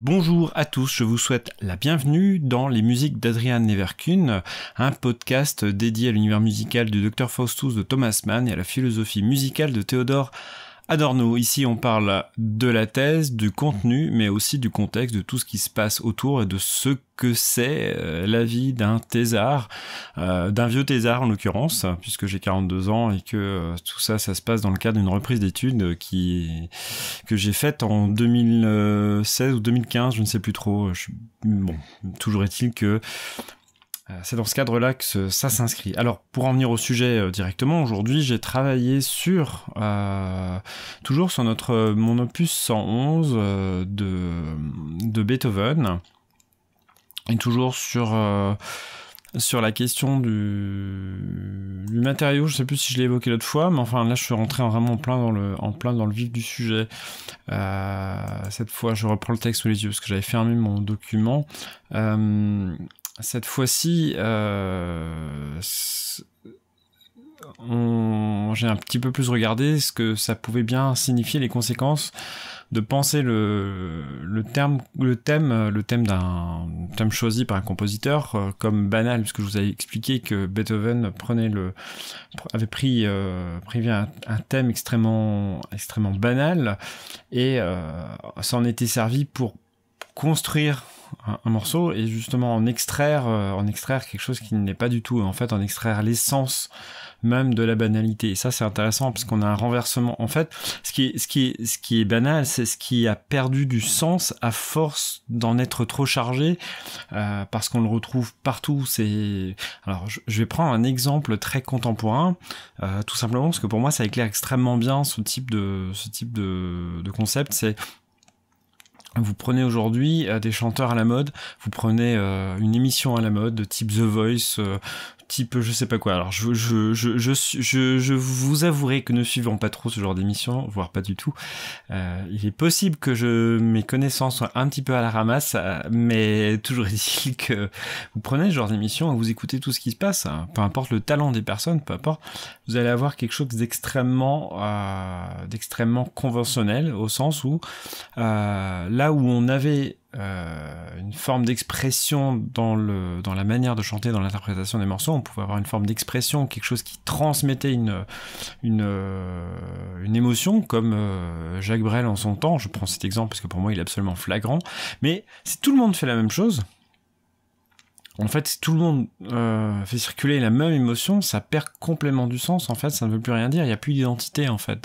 Bonjour à tous, je vous souhaite la bienvenue dans les musiques d'Adrian Neverkun, un podcast dédié à l'univers musical du docteur Faustus de Thomas Mann et à la philosophie musicale de Théodore Adorno, ici on parle de la thèse, du contenu, mais aussi du contexte, de tout ce qui se passe autour et de ce que c'est euh, la vie d'un thésard, euh, d'un vieux thésard en l'occurrence, puisque j'ai 42 ans et que euh, tout ça, ça se passe dans le cadre d'une reprise d'études qui que j'ai faite en 2016 ou 2015, je ne sais plus trop. bon, toujours est-il que euh, c'est dans ce cadre-là que ça s'inscrit. Alors, pour en venir au sujet euh, directement, aujourd'hui, j'ai travaillé sur, euh, toujours sur notre, mon opus 111 de, Beethoven, et toujours sur, sur la question du, matériau. Je ne sais plus si je l'ai évoqué l'autre fois, mais enfin, là, je suis rentré vraiment plein dans le, en plein dans le vif du sujet. cette fois, je reprends le texte sous les yeux, parce que j'avais fermé mon document cette fois-ci, euh, j'ai un petit peu plus regardé ce que ça pouvait bien signifier les conséquences de penser le, terme le thème le thème d'un thème choisi par un compositeur euh, comme banal puisque je vous avais expliqué que Beethoven prenait le avait pris euh, un, thème extrêmement extrêmement banal et euh, s'en était servi pour construire un, morceau et justement en extraire, euh, en extraire quelque chose qui n'est pas du tout, en fait, en extraire l'essence même de la banalité. Et ça, c'est intéressant parce qu'on a un renversement. En fait, ce qui est, ce qui est, ce qui est banal, c'est ce qui a perdu du sens à force d'en être trop chargé, euh, parce qu'on le retrouve partout. C'est, alors, je, vais prendre un exemple très contemporain, euh, tout simplement parce que pour moi, ça éclaire extrêmement bien ce type de, ce type de concept. C'est vous prenez aujourd'hui euh, des chanteurs à la mode, vous prenez euh, une émission à la mode de type The Voice, euh, type je sais pas quoi. Alors je, je, je, je, vous avouerai que ne suivant pas trop ce genre d'émission, voire pas du tout, euh, il est possible que je, mes connaissances soient un petit peu à la ramasse, euh, mais toujours est-il que vous prenez ce genre d'émission et vous écoutez tout ce qui se passe, hein. peu importe le talent des personnes, peu importe, vous allez avoir quelque chose d'extrêmement euh, d'extrêmement conventionnel au sens où là où on avait euh, une forme d'expression dans, dans la manière de chanter, dans l'interprétation des morceaux. On pouvait avoir une forme d'expression, quelque chose qui transmettait une, une, euh, une émotion, comme euh, Jacques Brel en son temps. Je prends cet exemple parce que pour moi il est absolument flagrant. Mais si tout le monde fait la même chose, en fait, si tout le monde euh, fait circuler la même émotion, ça perd complètement du sens. En fait, ça ne veut plus rien dire. Il n'y a plus d'identité en fait.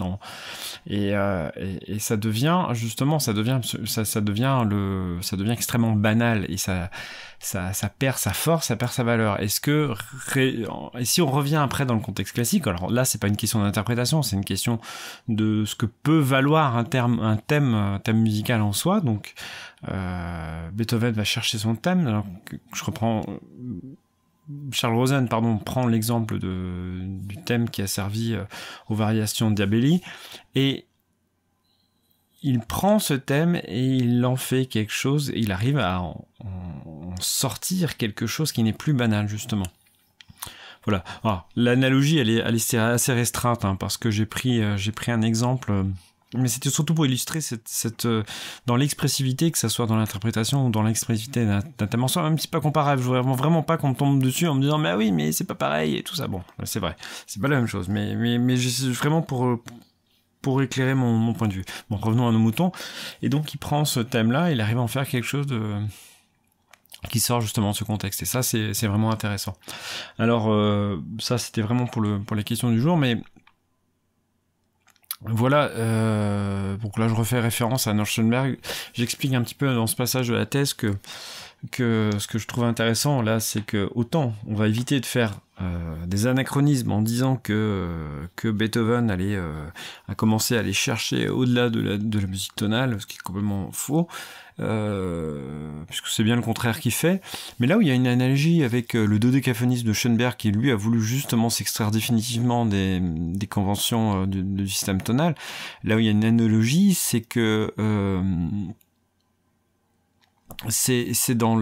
Euh, et, ça devient justement, ça devient, ça devient le, ça devient extrêmement banal et ça, ça, ça perd sa force, ça perd sa valeur. Est-ce que et si on revient après dans le contexte classique, alors là c'est pas une question d'interprétation, c'est une question de ce que peut valoir un terme, un thème, un thème musical en soi. Donc euh, Beethoven va chercher son thème. Alors, je reprends euh, Charles Rosen, pardon, prend l'exemple du thème qui a servi euh, aux variations de Diabelli et il prend ce thème et il en fait quelque chose, et il arrive à en, sortir quelque chose qui n'est plus banal, justement. Voilà. L'analogie, elle est, elle assez restreinte, hein, parce que j'ai pris, euh, pris un exemple, euh, mais c'était surtout pour illustrer cette, euh, dans l'expressivité, que ce soit dans l'interprétation ou dans l'expressivité d'un thème en soi, même si pas comparable. Je voudrais vraiment, pas qu'on tombe dessus en me disant, mais oui, mais c'est pas pareil et tout ça. Bon, c'est vrai. C'est pas la même chose, mais, mais, mais vraiment pour pour éclairer mon, point de vue. Bon, revenons à nos moutons. Et donc, il prend ce thème-là, il arrive à en faire quelque chose de qui sort justement de ce contexte. Et ça, c'est vraiment intéressant. Alors, euh, ça, c'était vraiment pour, le, pour les questions du jour, mais voilà, euh, donc là je refais référence à Norschenberg. J'explique un petit peu dans ce passage de la thèse que, que ce que je trouve intéressant là, c'est que autant on va éviter de faire euh, des anachronismes en disant que, euh, que Beethoven allait, euh, a commencé à aller chercher au-delà de la, de la musique tonale, ce qui est complètement faux, euh, puisque c'est bien le contraire qu'il fait. Mais là où il y a une analogie avec le dodécaphonisme de Schoenberg, qui lui a voulu justement s'extraire définitivement des, des conventions du, du, système tonal, là où il y a une analogie, c'est que c'est dans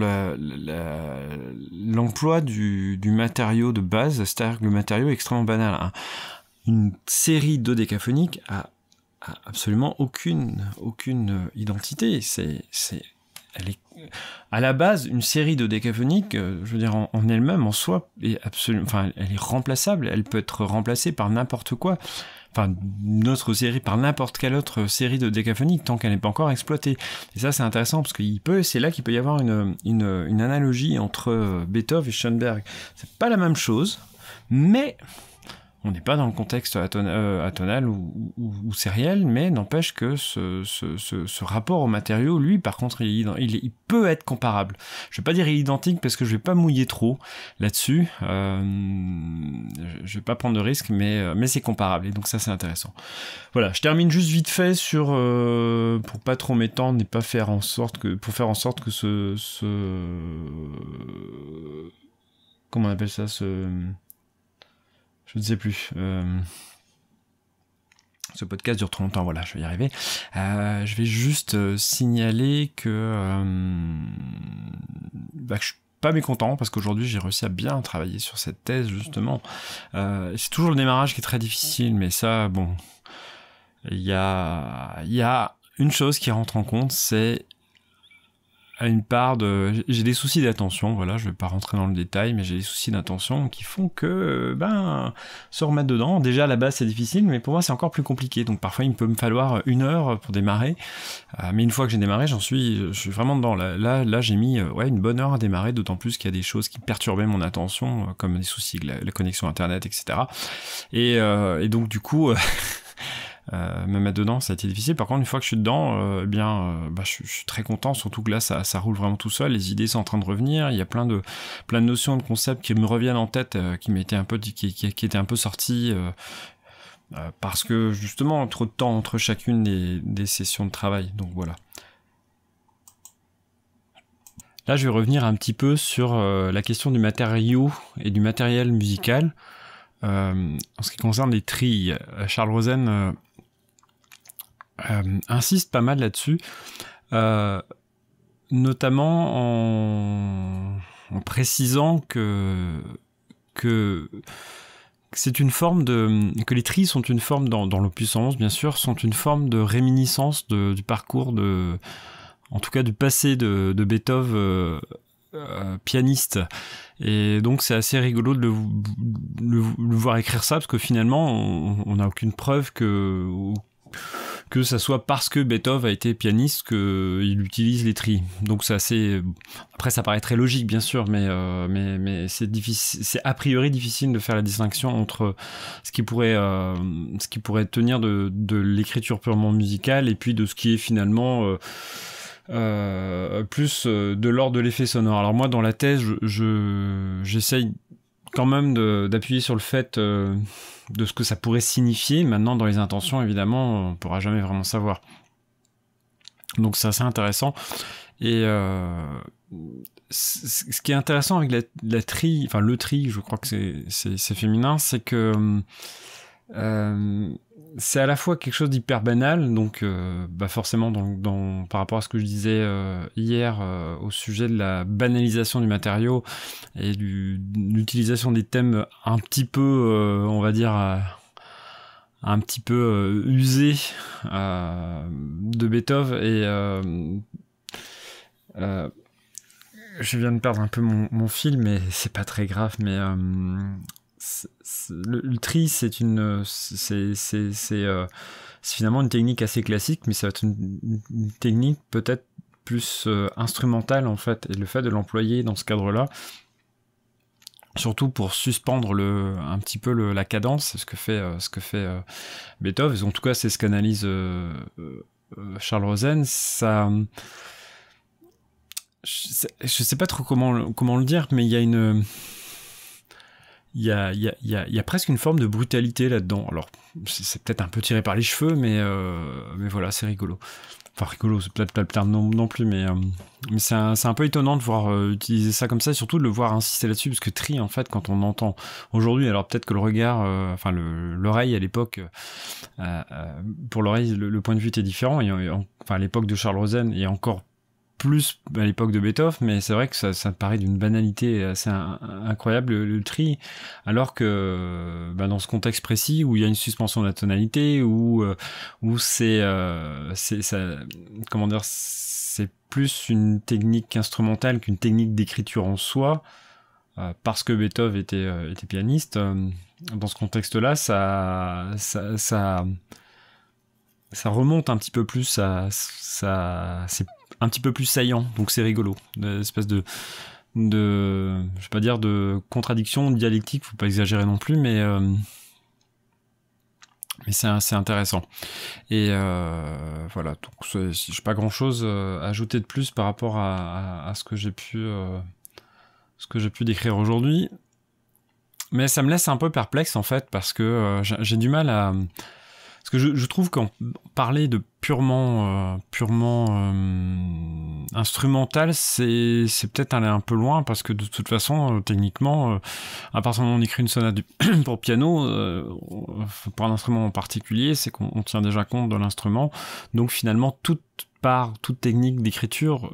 l'emploi du, du, matériau de base, c'est-à-dire que le matériau est extrêmement banal. Hein. Une série dodécaphonique a, absolument aucune, aucune euh, identité. C'est à la base une série de euh, je veux dire en, elle-même en soi enfin elle est remplaçable, elle peut être remplacée par n'importe quoi enfin une série par n'importe quelle autre série de décaphonique tant qu'elle n'est pas encore exploitée. Et ça c'est intéressant parce qu'il peut, c'est là qu'il peut y avoir une, une analogie entre euh, Beethoven et Schoenberg. C'est pas la même chose, mais on n'est pas dans le contexte euh, atonal ou, sériel, mais n'empêche que ce, rapport au matériau, lui, par contre, il, peut être comparable. Je ne vais pas dire identique parce que je ne vais pas mouiller trop là-dessus. Je euh, je vais pas prendre de risque, euh, mais, c'est comparable. Et donc ça, c'est intéressant. Voilà, je termine juste vite fait sur pour pas trop m'étendre et pas faire en sorte que pour faire en sorte que ce, ce comment on appelle ça ce je ne sais plus. Euh, ce podcast dure trop longtemps, voilà, je vais y arriver. Euh, je vais juste euh, signaler que, bah, je ne suis pas mécontent parce qu'aujourd'hui j'ai réussi à bien travailler sur cette thèse justement. c'est toujours le démarrage qui est très difficile, mais ça, bon, il y a une chose qui rentre en compte, c'est une part de. J'ai des soucis d'attention, voilà, je ne vais pas rentrer dans le détail, mais j'ai des soucis d'attention qui font que, ben, se remettre dedans. Déjà, à la base, c'est difficile, mais pour moi, c'est encore plus compliqué. Donc, parfois, il peut me falloir une heure pour démarrer. Euh, mais une fois que j'ai démarré, j'en suis, je suis vraiment dedans. Là, j'ai mis, euh, ouais, une bonne heure à démarrer, d'autant plus qu'il y a des choses qui perturbaient mon attention, euh, comme des soucis, la, la connexion Internet, etc. et donc, du coup. même euh, me dedans, ça a été difficile. Par contre, une fois que je suis dedans, euh, eh bien, euh, bah, je, suis très content, surtout que là, ça, ça, roule vraiment tout seul. Les idées sont en train de revenir. Il y a plein de, plein de notions, de concepts qui me reviennent en tête, qui m'étaient un peu, qui, un peu sortis parce que justement trop de temps entre chacune des, sessions de travail. Donc voilà. Là, je vais revenir un petit peu sur la question du matériau et du matériel musical. en ce qui concerne les trilles, Charles Rosen euh, insiste pas mal là-dessus, euh, notamment en, précisant que, que c'est une forme de que les tris sont une forme dans, dans bien sûr sont une forme de réminiscence du parcours de en tout cas du passé de, Beethoven euh, pianiste et donc c'est assez rigolo de le, voir écrire ça parce que finalement on n'a aucune preuve que que ça soit parce que Beethoven a été pianiste qu'il euh, utilise les tris. Donc c'est euh, Après, ça paraît très logique, bien sûr, euh, mais, mais, c'est difficile, c'est a priori difficile de faire la distinction entre ce qui pourrait, ce qui pourrait tenir de, l'écriture purement musicale et puis de ce qui est finalement... plus de l'ordre de l'effet sonore. Alors moi, dans la thèse, j'essaye je, j'essaye quand même d'appuyer sur le fait de ce que ça pourrait signifier. Maintenant, dans les intentions, évidemment, on ne pourra jamais vraiment savoir. Donc c'est assez intéressant. Et euh, ce qui est intéressant avec la, tri, enfin le tri, je crois que c'est féminin, c'est que euh, c'est à la fois quelque chose d'hyper banal, donc euh, bah, forcément par rapport à ce que je disais euh, hier euh, au sujet de la banalisation du matériau et de l'utilisation des thèmes un petit peu, on va dire, un petit peu usés de Beethoven et je viens de perdre un peu mon, mon fil, mais c'est pas très grave, mais le, tri, c'est une, euh, c'est, finalement une technique assez classique, mais ça va être une, technique peut-être plus euh, instrumentale en fait. Et le fait de l'employer dans ce cadre-là, surtout pour suspendre le, un petit peu la cadence, c'est ce que fait, euh, ce que fait Beethoven. En tout cas, c'est ce qu'analyse Charles Rosen. Ça je sais pas trop comment, comment le dire, mais il y a une, il y, a, presque une forme de brutalité là-dedans. Alors, c'est peut-être un peu tiré par les cheveux, mais, euh, mais voilà, c'est rigolo. Enfin, rigolo, c'est peut-être pas le terme non, plus, mais, euh, c'est un, peu étonnant de voir euh, utiliser ça comme ça, et surtout de le voir insister là-dessus, parce que Tri, en fait, quand on entend aujourd'hui, alors peut-être que le regard, enfin, l'oreille à l'époque, pour l'oreille, le, point de vue était différent, et, enfin, à l'époque de Charles Rosen, et encore plus à l'époque de Beethoven, mais c'est vrai que ça, paraît d'une banalité assez incroyable le, tri, alors que bah, dans ce contexte précis où il y a une suspension de la tonalité, ou euh, où c'est euh, comment dire, c'est plus une technique instrumentale qu'une technique d'écriture en soi, euh, parce que Beethoven était pianiste. dans ce contexte-là, ça, ça, ça remonte un petit peu plus, à... ça, c'est un petit peu plus saillant, donc c'est rigolo. Une espèce de, de, je vais pas dire de contradiction dialectique, faut pas exagérer non plus, mais euh, mais c'est assez intéressant. Et euh, voilà, donc je n'ai pas grand chose euh, à ajouter de plus par rapport à, ce que j'ai pu ce que j'ai pu décrire aujourd'hui. Mais ça me laisse un peu perplexe en fait parce que j'ai du mal à que je, trouve qu'en parler de purement, euh, purement euh, instrumental, c'est, peut-être aller un peu loin parce que de toute façon, euh, techniquement, à partir du moment on écrit une sonate pour piano, pour un instrument en particulier, c'est qu'on tient déjà compte de l'instrument. Donc finalement, toute part, toute technique d'écriture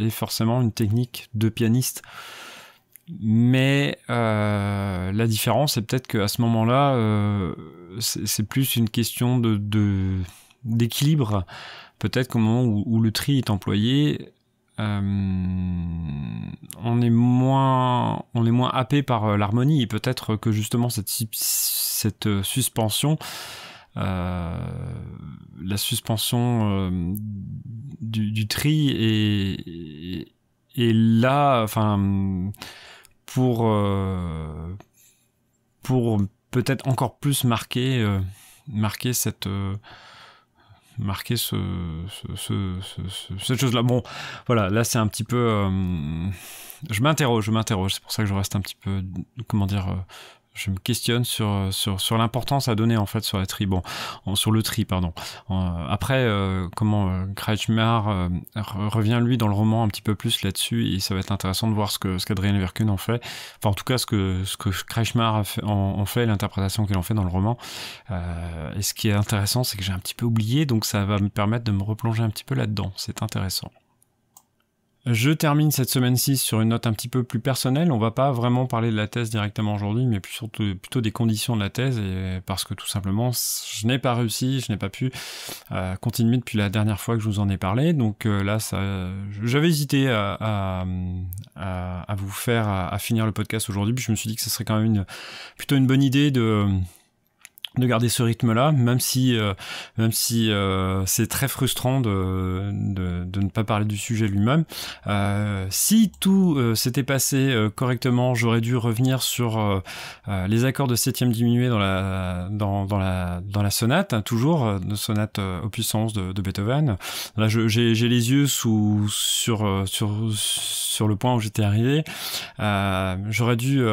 est forcément une technique de pianiste. Mais euh, la différence, c'est peut-être qu'à ce moment-là, euh, c'est plus une question de d'équilibre. Peut-être qu'au moment où, le tri est employé, euh, on est moins on est moins happé par l'harmonie et peut-être que justement cette cette suspension la suspension du, du, tri est, là enfin pour, euh, pour peut-être encore plus marquer, euh, marquer cette. Euh, marquer ce cette chose-là. Bon, voilà, là c'est un petit peu... je m'interroge, je m'interroge, c'est pour ça que je reste un petit peu, comment dire, je me questionne sur, euh, sur, sur l'importance à donner en fait sur la tri, bon, sur le tri, pardon. Euh, après, euh, comment Kretschmar revient lui dans le roman un petit peu plus là-dessus et ça va être intéressant de voir ce que ce qu'Adrien Verkun en fait, enfin en tout cas ce que ce que a fait, fait, l'interprétation qu'il en fait dans le roman. et ce qui est intéressant, c'est que j'ai un petit peu oublié, donc ça va me permettre de me replonger un petit peu là-dedans. C'est intéressant. Je termine cette semaine 6 sur une note un petit peu plus personnelle. On va pas vraiment parler de la thèse directement aujourd'hui, mais surtout plutôt des conditions de la thèse, et parce que tout simplement, je n'ai pas réussi, je n'ai pas pu euh, continuer depuis la dernière fois que je vous en ai parlé. Donc euh, là, j'avais hésité à, vous faire, à, finir le podcast aujourd'hui, puis je me suis dit que ce serait quand même plutôt une bonne idée de de garder ce rythme-là, même si, euh, même si euh, c'est très frustrant de, de, ne pas parler du sujet lui-même. Euh, si tout s'était passé correctement, j'aurais dû revenir sur les accords de septième diminué dans la, dans, la, dans la sonate, hein, toujours de sonate opus puissances de, Beethoven. Là, j'ai les yeux sous, sur, sur, sur le point où j'étais arrivé. j'aurais dû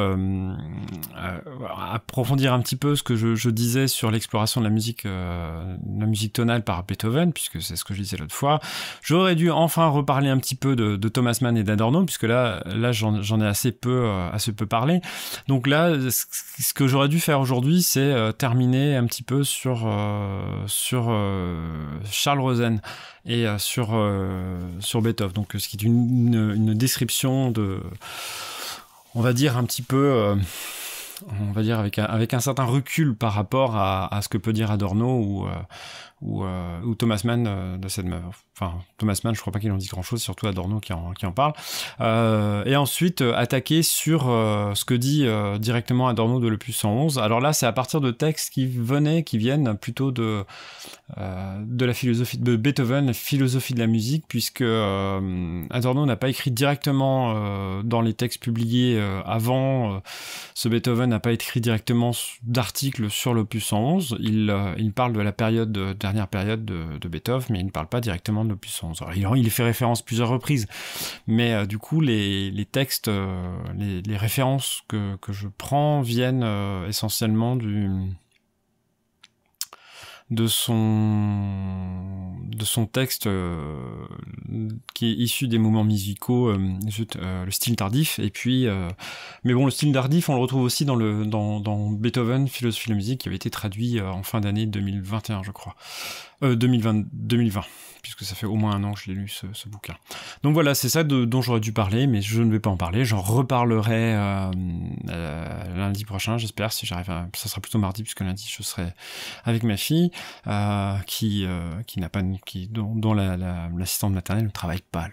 approfondir un petit peu ce que je disais sur l'exploration de la musique, euh, la musique tonale par Beethoven, puisque c'est ce que je disais l'autre fois, j'aurais dû enfin reparler un petit peu de, Thomas Mann et d'Adorno, puisque là, là j'en ai assez peu, euh, assez peu parlé. Donc là, ce que j'aurais dû faire aujourd'hui, c'est euh, terminer un petit peu sur, sur Charles Rosen et sur, sur Beethoven. Donc ce qui est une, une, description de on va dire un petit peu on va dire avec un, avec un certain recul par rapport à, à ce que peut dire Adorno ou, euh, euh, ou, Thomas Mann euh, de cette enfin Thomas Mann je crois pas qu'il en dit grand chose surtout Adorno qui en, qui en parle euh, et ensuite attaquer sur ce que dit directement Adorno de l'opus 111 alors là c'est à partir de textes qui venaient qui viennent plutôt de de la philosophie de Beethoven la philosophie de la musique puisque Adorno n'a pas écrit directement dans les textes publiés avant ce Beethoven n'a pas écrit directement d'articles sur l'opus 111 il, il parle de la période de période de, Beethoven, mais il ne parle pas directement de nos puissances il, fait référence plusieurs reprises, mais euh, du coup, les, textes, euh, les, références que, je prends viennent euh, essentiellement du de son, de son texte euh, qui est issu des mouvements musicaux, euh, euh, le style tardif. Et puis, mais bon, le style tardif, on le retrouve aussi dans, le, dans, dans Beethoven, Philosophie de la musique, qui avait été traduit en fin d'année 2021, je crois euh, 2020, 2020, puisque ça fait au moins un an que l'ai lu ce, bouquin. Donc voilà, c'est ça dont j'aurais dû parler, mais je ne vais pas en parler. J'en reparlerai euh, euh, lundi prochain, j'espère, si j'arrive Ça sera plutôt mardi, puisque lundi, je serai avec ma fille, euh, qui, qui n'a pas... Qui, dont, l'assistante maternelle ne travaille pas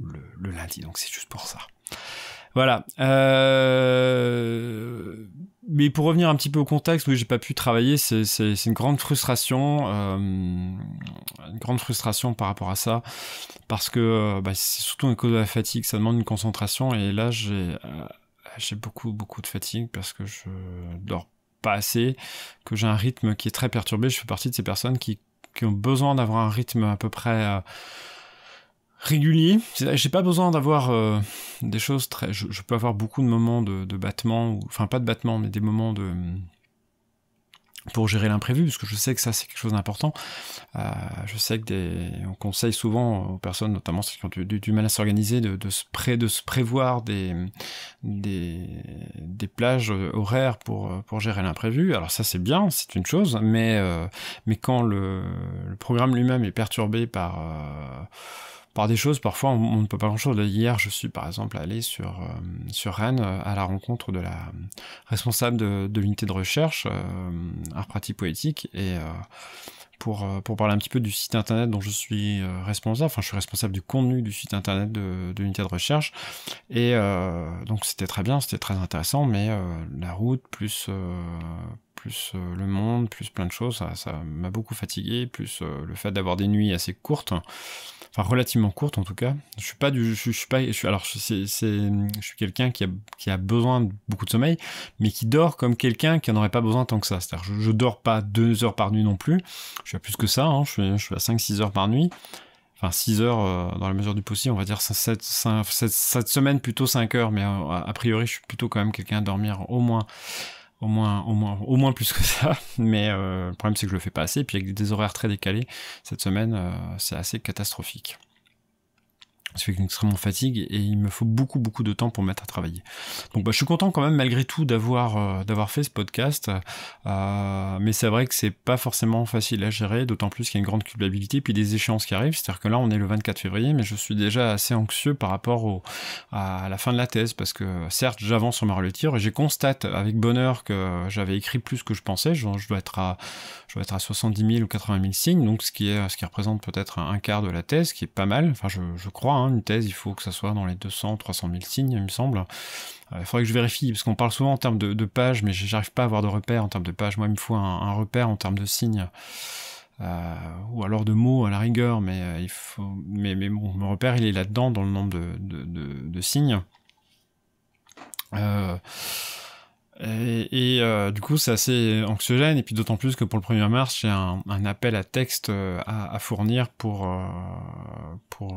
le lundi, donc c'est juste pour ça. Voilà. Euh, mais pour revenir un petit peu au contexte, où j'ai pas pu travailler, c'est une grande frustration, euh, une grande frustration par rapport à ça, parce que euh, bah, c'est surtout une cause de la fatigue, ça demande une concentration, et là j'ai j'ai beaucoup beaucoup de fatigue parce que je dors pas assez, que j'ai un rythme qui est très perturbé. Je fais partie de ces personnes qui, ont besoin d'avoir un rythme à peu près régulier. J'ai pas besoin d'avoir euh, des choses très. Je, peux avoir beaucoup de moments de, de battement, ou... enfin pas de battement, mais des moments de pour gérer l'imprévu, parce que je sais que ça c'est quelque chose d'important. Euh, je sais que des, on conseille souvent aux personnes, notamment celles qui ont du, mal à s'organiser, de, se pré, de se prévoir des, des, plages euh, horaires pour, pour gérer l'imprévu. Alors ça c'est bien, c'est une chose, mais, mais quand le, programme lui-même est perturbé par par des choses, parfois on, ne peut pas grand-chose. Hier, je suis par exemple allé sur, euh, sur Rennes euh, à la rencontre de la responsable de, l'unité de recherche, euh, art pratique poétique, et pour, pour parler un petit peu du site internet dont je suis responsable, enfin je suis responsable du contenu du site internet de l'unité de recherche, et donc c'était très bien, c'était très intéressant, mais la route plus plus euh, le monde, plus plein de choses, ça m'a beaucoup fatigué, plus euh, le fait d'avoir des nuits assez courtes, enfin relativement courtes en tout cas. Je suis pas je, suis alors je suis quelqu'un qui a, besoin de beaucoup de sommeil, mais qui dort comme quelqu'un qui n'en aurait pas besoin tant que ça. C'est-à-dire, je, ne dors pas deux heures par nuit non plus. Je suis à plus que ça, hein. je, suis, à 5-6 heures par nuit enfin 6 heures euh, dans la mesure du possible, on va dire cette semaine plutôt 5 heures, mais a priori je suis plutôt quand même quelqu'un à dormir au moins au moins, au moins, au moins plus que ça. Mais euh, le problème, c'est que je le fais pas assez. Et puis avec des horaires très décalés, cette semaine, euh, c'est assez catastrophique fait une extrêmement fatigue et il me faut beaucoup beaucoup de temps pour me mettre à travailler. Donc bah, je suis content quand même malgré tout d'avoir euh, d'avoir fait ce podcast, euh, mais c'est vrai que c'est pas forcément facile à gérer, d'autant plus qu'il y a une grande culpabilité puis des échéances qui arrivent. C'est-à-dire que là on est le 24 février, mais je suis déjà assez anxieux par rapport à la fin de la thèse parce que certes j'avance sur ma relecture et je constate avec bonheur que j'avais écrit plus que je pensais. je dois être à je dois être à 70 000 ou 80 000 signes, donc ce qui est ce qui représente peut-être un quart de la thèse, ce qui est pas mal. Enfin je, je crois. Hein, Hein, une thèse, il faut que ça soit dans les 200, 300 000 signes, il me semble. Euh, il faudrait que je vérifie, parce qu'on parle souvent en termes de, pages, mais j'arrive pas à avoir de repères en termes de pages. Moi, il me faut un, repère en termes de signes. Euh, ou alors de mots à la rigueur, mais euh, il faut. Mais, bon, mon repère, il est là-dedans, dans le nombre de, signes. et, du coup, c'est assez anxiogène. Et puis d'autant plus que pour le 1er mars, j'ai un, appel à texte à, fournir pour, pour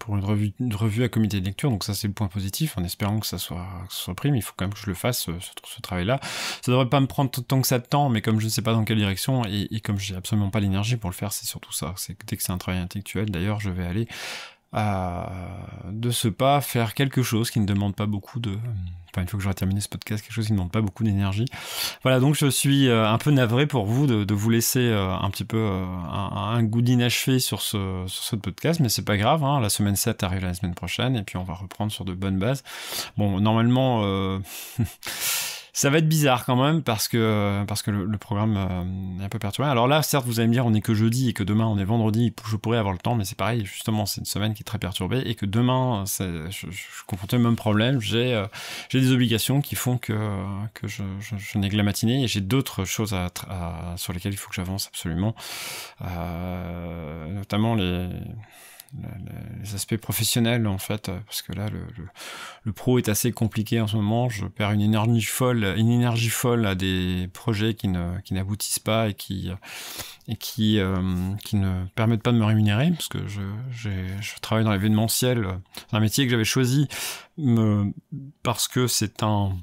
pour une revue, revue à comité de lecture, donc ça c'est le point positif, en espérant que ça soit, que soit pris, mais il faut quand même que je le fasse, euh, ce, travail-là. Ça devrait pas me prendre tant que ça de temps, mais comme je ne sais pas dans quelle direction, et, et comme j'ai absolument pas l'énergie pour le faire, c'est surtout ça. C'est dès que c'est un travail intellectuel, d'ailleurs, je vais aller de ce pas faire quelque chose qui ne demande pas beaucoup de, Enfin, une fois que j'aurai terminé ce podcast, quelque chose qui ne demande pas beaucoup d'énergie. Voilà, donc je suis euh, un peu navré pour vous de, vous laisser euh, un petit peu euh, un, un goût d'inachevé sur ce, sur ce podcast, mais c'est pas grave. Hein. La semaine 7 arrive la semaine prochaine et puis on va reprendre sur de bonnes bases. Bon, normalement. Ça va être bizarre quand même parce que, parce que le, programme euh, est un peu perturbé. Alors là, certes, vous allez me dire, on est que jeudi et que demain on est vendredi, je pourrais avoir le temps, mais c'est pareil, justement, c'est une semaine qui est très perturbée et que demain, je, suis confronté au même problème. Euh, j'ai des obligations qui font que, que je, n'ai que la matinée et j'ai d'autres choses sur lesquelles il faut que j'avance absolument, euh, notamment les les aspects professionnels en fait, euh, parce que là le, le, pro est assez compliqué en ce moment. Je perds une énergie folle, une énergie folle à des projets qui ne qui n'aboutissent pas et qui et qui euh, qui ne permettent pas de me rémunérer, parce que je je travaille dans l'événementiel, euh, un métier que j'avais choisi me, parce que c'est un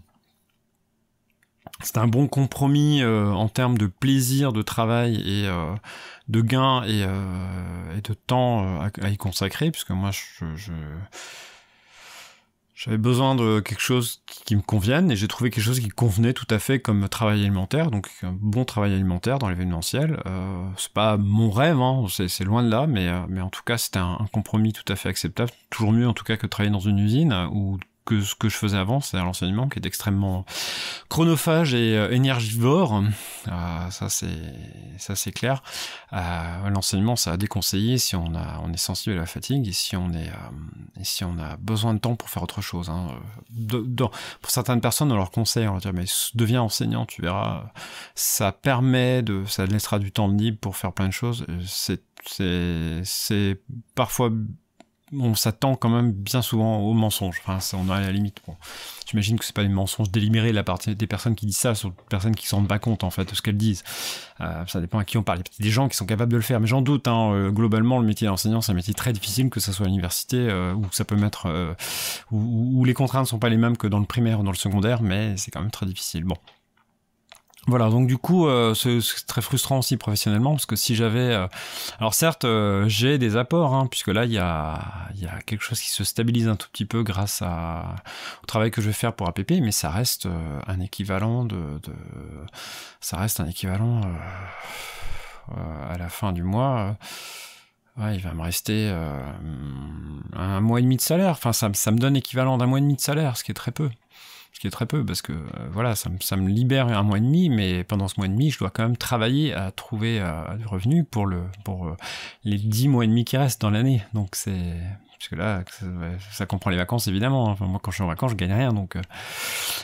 c'est un bon compromis euh, en termes de plaisir de travail et euh, de gain et, euh, de temps à, y consacrer, puisque moi je, j'avais besoin de quelque chose qui, me convienne et j'ai trouvé quelque chose qui convenait tout à fait comme travail alimentaire, donc un bon travail alimentaire dans l'événementiel. Ce c'est pas mon rêve, hein, c'est loin de là, mais, en tout cas c'était un, compromis tout à fait acceptable. Toujours mieux en tout cas que travailler dans une usine où que ce que je faisais avant, c'est-à-dire l'enseignement qui est extrêmement chronophage et euh, énergivore. Euh, ça c'est ça c'est clair. Euh, l'enseignement ça a déconseillé si on a on est sensible à la fatigue et si on est et si on a besoin de temps pour faire autre chose. Hein. pour certaines personnes, on leur conseille on leur dit mais deviens enseignant, tu verras, ça permet de ça laissera du temps libre pour faire plein de choses. C'est c'est parfois on s'attend quand même bien souvent aux mensonges. Enfin, ça, on a à la limite. Bon. J'imagine que ce c'est pas des mensonges délibérés la partie des personnes qui disent ça, sur des personnes qui se rendent pas compte en fait de ce qu'elles disent. Euh, ça dépend à qui on parle. Il y des gens qui sont capables de le faire, mais j'en doute. Hein. Euh, globalement, le métier d'enseignant, c'est un métier très difficile, que ce soit à l'université euh, ça peut mettre où, les contraintes ne sont pas les mêmes que dans le primaire ou dans le secondaire, mais c'est quand même très difficile. Bon. Voilà, donc du coup, euh, c'est très frustrant aussi professionnellement, parce que si j'avais... Euh, alors certes, euh, j'ai des apports, hein, puisque là, il y a, quelque chose qui se stabilise un tout petit peu grâce au travail que je vais faire pour APP, mais ça reste un équivalent de, Ça reste un équivalent à la fin du mois. il va me rester un mois et demi de salaire. Enfin, ça, ça me donne l'équivalent d'un mois et demi de salaire, ce qui est très peu ce qui est très peu parce que euh, voilà, ça me, libère un mois et demi, mais pendant ce mois et demi, je dois quand même travailler à trouver euh, du revenu pour le pour euh, les dix mois et demi qui restent dans l'année. Donc c'est parce que là, ça, comprend les vacances évidemment. Hein. moi, quand je suis en vacances, je gagne rien. Donc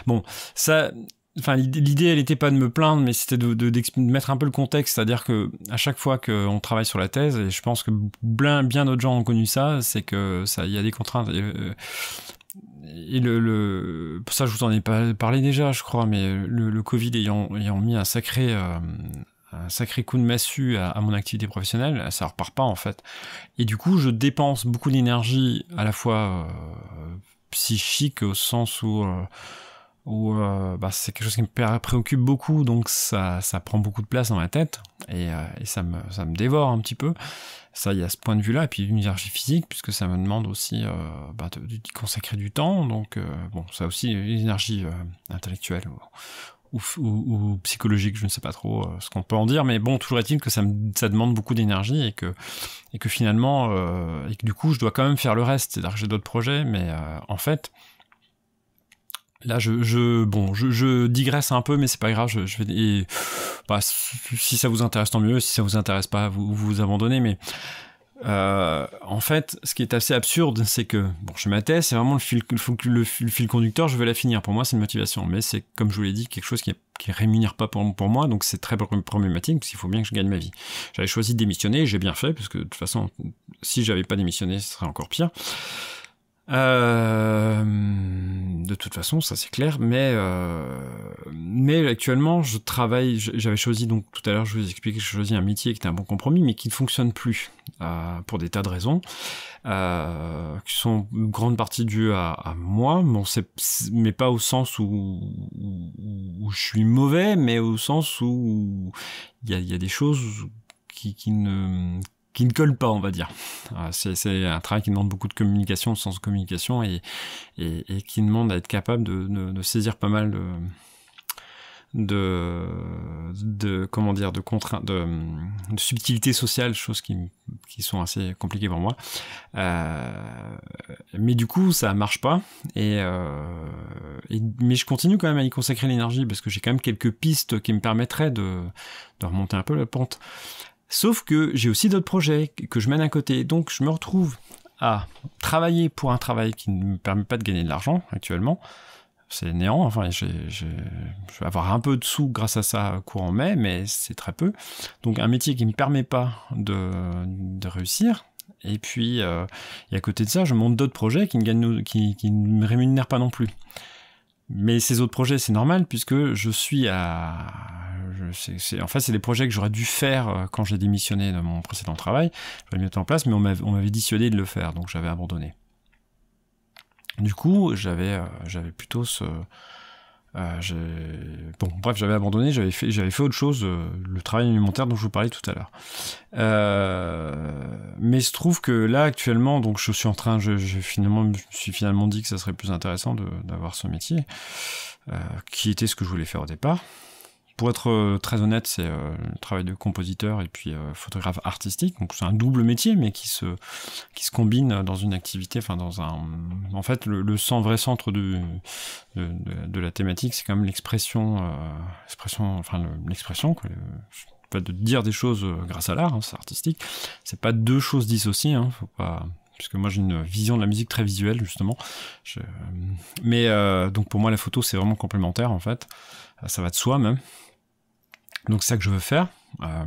bon, ça. Enfin, l'idée, elle n'était pas de me plaindre, mais c'était de, mettre un peu le contexte, c'est-à-dire que à chaque fois qu'on travaille sur la thèse, et je pense que bien, bien d'autres gens ont connu ça, c'est que ça, il y a des contraintes et le, ça, je vous en ai pas parlé déjà, je crois, mais le, le Covid ayant, ayant, mis un sacré, euh, sacré coup de massue à, mon activité professionnelle, ça repart pas en fait. Et du coup, je dépense beaucoup d'énergie à la fois euh, psychique au sens où euh, où euh, bah, c'est quelque chose qui me préoccupe beaucoup, donc ça, ça prend beaucoup de place dans ma tête, et, euh, et ça, me, ça me dévore un petit peu. Ça, il y a ce point de vue-là, et puis une énergie physique, puisque ça me demande aussi euh, bah, de, consacrer du temps, donc euh, bon, ça aussi, une énergie intellectuelle ou, ou, psychologique, je ne sais pas trop ce qu'on peut en dire, mais bon, toujours est-il que ça, me, ça demande beaucoup d'énergie, et que, et que finalement, et que du coup, je dois quand même faire le reste, c'est-à-dire que j'ai d'autres projets, mais en fait... Là, je, bon, je, digresse un peu, mais c'est pas grave. Je, vais, bah, si ça vous intéresse, tant mieux. Si ça vous intéresse pas, vous vous abandonnez. Mais euh, en fait, ce qui est assez absurde, c'est que bon, je ma c'est vraiment le fil, le, fil, conducteur. Je vais la finir. Pour moi, c'est une motivation, mais c'est comme je vous l'ai dit, quelque chose qui, ne rémunère pas pour, moi, donc c'est très problématique parce qu'il faut bien que je gagne ma vie. J'avais choisi de démissionner, j'ai bien fait parce que de toute façon, si j'avais pas démissionné, ce serait encore pire. Euh, de toute façon, ça c'est clair, mais, euh, mais actuellement, je travaille, j'avais choisi, donc tout à l'heure, je vous expliqué que j'ai choisi un métier qui était un bon compromis, mais qui ne fonctionne plus, euh, pour des tas de raisons, qui sont une grande partie dues à, moi, mais pas au sens où, je suis mauvais, mais au sens où il y a, des choses qui, qui ne qui ne colle pas, on va dire. Euh, c'est un travail qui demande beaucoup de communication, sens de communication, et, et, et qui demande à être capable de, de, saisir pas mal de, de, de comment dire de contraintes de, de, subtilité sociale choses qui, qui sont assez compliquées pour moi euh, mais du coup ça marche pas et, euh, mais je continue quand même à y consacrer l'énergie parce que j'ai quand même quelques pistes qui me permettraient de, de remonter un peu la pente Sauf que j'ai aussi d'autres projets que je mène à côté. Donc je me retrouve à travailler pour un travail qui ne me permet pas de gagner de l'argent actuellement. C'est néant. Enfin, je, vais avoir un peu de sous grâce à ça courant mai, mais c'est très peu. Donc un métier qui ne me permet pas de, réussir, et puis, euh, à côté de ça, je monte d'autres projets qui ne, gagnent, qui ne me rémunèrent pas non plus. Mais ces autres projets, c'est normal puisque je suis à. c'est... En fait, c'est des projets que j'aurais dû faire euh, quand j'ai démissionné de mon précédent travail. J'aurais mis en place, mais on m'avait, dissuadé de le faire, donc j'avais abandonné. Du coup, j'avais, euh, j'avais plutôt ce, euh, je... Bon, bref, j'avais abandonné, j'avais fait, j'avais fait autre chose, euh, le travail alimentaire dont je vous parlais tout à l'heure. Euh... Mais il se trouve que là, actuellement, donc je suis en train, je, finalement, je me suis finalement dit que ça serait plus intéressant de, d'avoir ce métier, euh, qui était ce que je voulais faire au départ pour être euh, très honnête, c'est euh, le travail de compositeur et puis euh, photographe artistique. Donc c'est un double métier, mais qui se qui se combine dans une activité, enfin dans un. En fait, le, le vrai centre de de, la thématique, c'est quand même l'expression, expression, enfin l'expression le, le, de dire des choses grâce à l'art, hein, c'est artistique. C'est pas deux choses dissociées, hein, faut pas puisque moi j'ai une vision de la musique très visuelle justement. Mais donc pour moi la photo c'est vraiment complémentaire en fait. Ah, ça va de soi même. Donc c'est ça que je veux faire. Euh,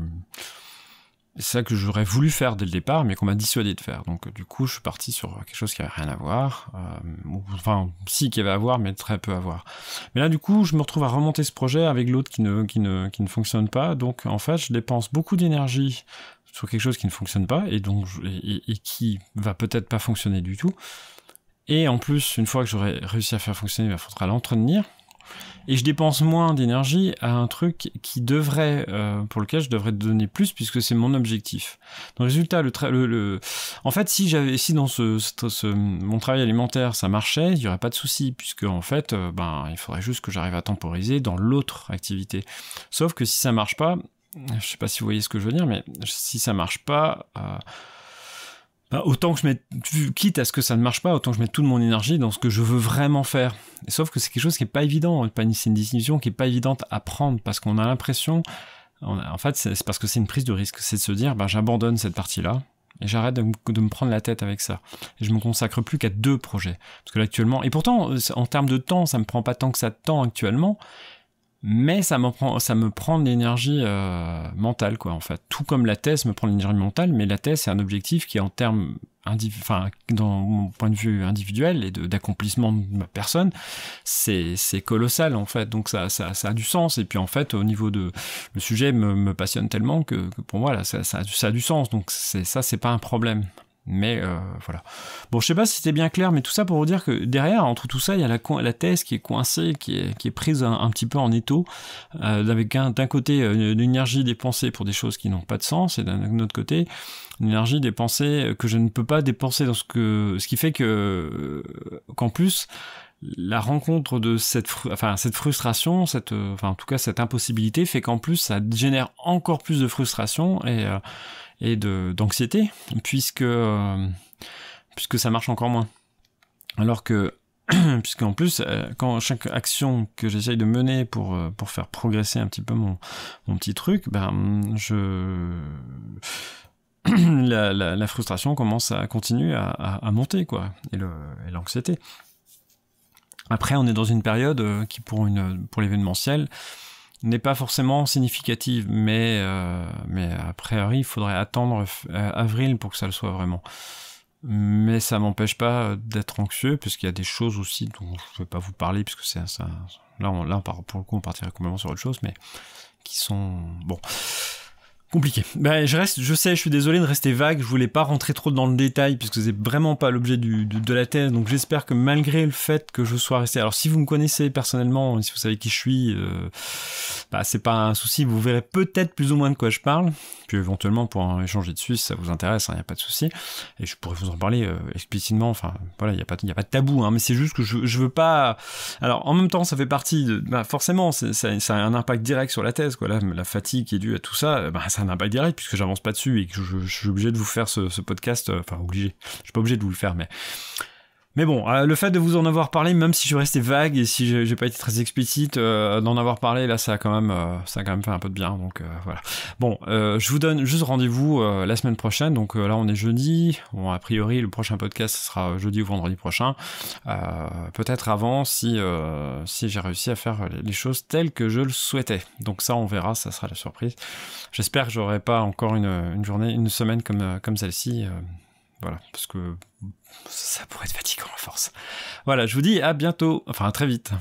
c'est ça que j'aurais voulu faire dès le départ, mais qu'on m'a dissuadé de faire. Donc du coup, je suis parti sur quelque chose qui n'avait rien à voir. Euh, enfin, si, qui avait à voir, mais très peu à voir. Mais là, du coup, je me retrouve à remonter ce projet avec l'autre qui ne, qui, ne, qui ne fonctionne pas. Donc en fait, je dépense beaucoup d'énergie sur quelque chose qui ne fonctionne pas et, donc, et, qui va peut-être pas fonctionner du tout. Et en plus, une fois que j'aurai réussi à faire fonctionner, il faudra l'entretenir et je dépense moins d'énergie à un truc qui devrait, euh, pour lequel je devrais donner plus puisque c'est mon objectif. Donc résultat, le, le, le, en fait, si j'avais, si dans ce, mon travail alimentaire ça marchait, il n'y aurait pas de souci puisque en fait, euh, ben il faudrait juste que j'arrive à temporiser dans l'autre activité. Sauf que si ça marche pas, je sais pas si vous voyez ce que je veux dire, mais si ça marche pas. Euh, bah, autant que je mette, quitte à ce que ça ne marche pas, autant que je mette toute mon énergie dans ce que je veux vraiment faire. sauf que c'est quelque chose qui n'est pas évident, c'est une décision qui n'est pas évidente à prendre parce qu'on a l'impression, en fait, c'est parce que c'est une prise de risque, c'est de se dire, bah, j'abandonne cette partie-là. Et j'arrête de, me prendre la tête avec ça. Et je me consacre plus qu'à deux projets. Parce que actuellement, et pourtant, en termes de temps, ça me prend pas tant que ça de temps actuellement mais ça me prend, ça me prend de l'énergie euh, mentale, quoi, en fait. Tout comme la thèse me prend de l'énergie mentale, mais la thèse, c'est un objectif qui, en termes, enfin, dans mon point de vue individuel et d'accomplissement de, ma personne, c'est colossal, en fait. Donc, ça, ça, a du sens. Et puis, en fait, au niveau de, le sujet me, me passionne tellement que, pour moi, là, ça, ça, a du sens. Donc, ça, c'est pas un problème. Mais euh, voilà. Bon, je sais pas si c'était bien clair, mais tout ça pour vous dire que derrière, entre tout ça, il y a la, la thèse qui est coincée, qui est, qui est prise un, petit peu en étau, euh, avec d'un côté euh, une énergie dépensée pour des choses qui n'ont pas de sens, et d'un autre côté, une énergie dépensée euh, que je ne peux pas dépenser dans ce que, ce qui fait que, euh, qu'en plus, la rencontre de cette, enfin, cette frustration, cette, enfin, en tout cas cette impossibilité, fait qu'en plus ça génère encore plus de frustration et et d'anxiété, puisque, euh, puisque ça marche encore moins. Alors que, puisqu'en plus, euh, quand chaque action que j'essaye de mener pour, euh, pour faire progresser un petit peu mon, mon petit truc, ben, je. la, frustration commence à continuer à, à, monter, quoi, et l'anxiété. Après, on est dans une période qui, pour, une, pour l'événementiel, n'est pas forcément significative, mais, euh, mais a priori, il faudrait attendre euh, avril pour que ça le soit vraiment. Mais ça m'empêche pas euh, d'être anxieux, puisqu'il y a des choses aussi dont je ne vais pas vous parler, puisque c'est ça. Là, là pour le coup, on partirait complètement sur autre chose, mais qui sont. Bon. Compliqué. Ben, je reste, je sais, je suis désolé de rester vague, je voulais pas rentrer trop dans le détail puisque c'est vraiment pas l'objet de, de, la thèse, donc j'espère que malgré le fait que je sois resté, alors si vous me connaissez personnellement, si vous savez qui je suis, euh, bah, c'est pas un souci, vous verrez peut-être plus ou moins de quoi je parle, puis éventuellement pour en échanger dessus si ça vous intéresse, il hein, n'y a pas de souci, et je pourrais vous en parler euh, explicitement, enfin voilà, il n'y a, pas, a pas de tabou, hein, mais c'est juste que je, je veux pas, alors en même temps ça fait partie, de, bah, forcément ça, ça, a un impact direct sur la thèse, quoi, la, la fatigue qui est due à tout ça, bah, ça ça n'a pas direct puisque j'avance pas dessus et que je, suis obligé de vous faire ce, ce podcast. Euh, enfin, obligé. Je suis pas obligé de vous le faire, mais mais bon, euh, le fait de vous en avoir parlé, même si je restais vague et si je n'ai pas été très explicite, euh, d'en avoir parlé, là, ça a quand même, euh, ça quand même fait un peu de bien. Donc voilà. Bon, je vous donne juste rendez-vous la semaine prochaine. Donc là, on est jeudi. Bon, a priori, le prochain podcast sera jeudi ou vendredi prochain. Peut-être avant, si si j'ai réussi à faire les choses telles que je le souhaitais. Donc ça, on verra. Ça sera la surprise. J'espère que j'aurai pas encore une, journée, une semaine comme comme celle-ci. Voilà, parce que ça pourrait être fatigant en force. Voilà, je vous dis à bientôt, enfin à très vite.